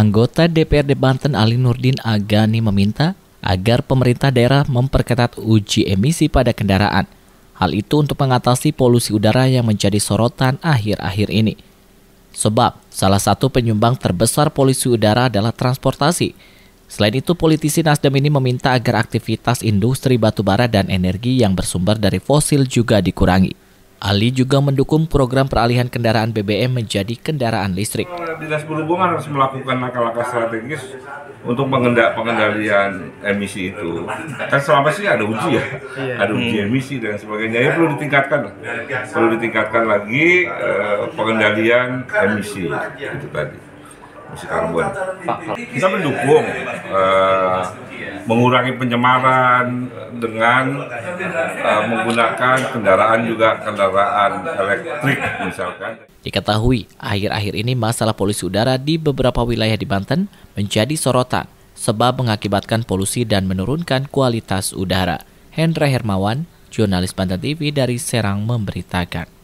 Anggota DPRD Banten Ali Nurdin Agani meminta agar pemerintah daerah memperketat uji emisi pada kendaraan. Hal itu untuk mengatasi polusi udara yang menjadi sorotan akhir-akhir ini. Sebab, salah satu penyumbang terbesar polusi udara adalah transportasi. Selain itu, politisi Nasdem ini meminta agar aktivitas industri batubara dan energi yang bersumber dari fosil juga dikurangi. Ali juga mendukung program peralihan kendaraan BBM menjadi kendaraan listrik dinas perhubungan harus melakukan langkah-langkah strategis untuk pengendak pengendalian emisi itu. Kan selama sih ada uji ya, iya. ada uji hmm. emisi dan sebagainya. Ya perlu ditingkatkan, perlu ditingkatkan lagi eh, pengendalian emisi itu tadi emisi karbon. Kita mendukung eh, mengurangi pencemaran dengan uh, menggunakan kendaraan juga kendaraan elektrik misalkan. Diketahui akhir-akhir ini masalah polusi udara di beberapa wilayah di Banten menjadi sorotan sebab mengakibatkan polusi dan menurunkan kualitas udara. Hendra Hermawan, jurnalis Banten TV dari Serang memberitakan.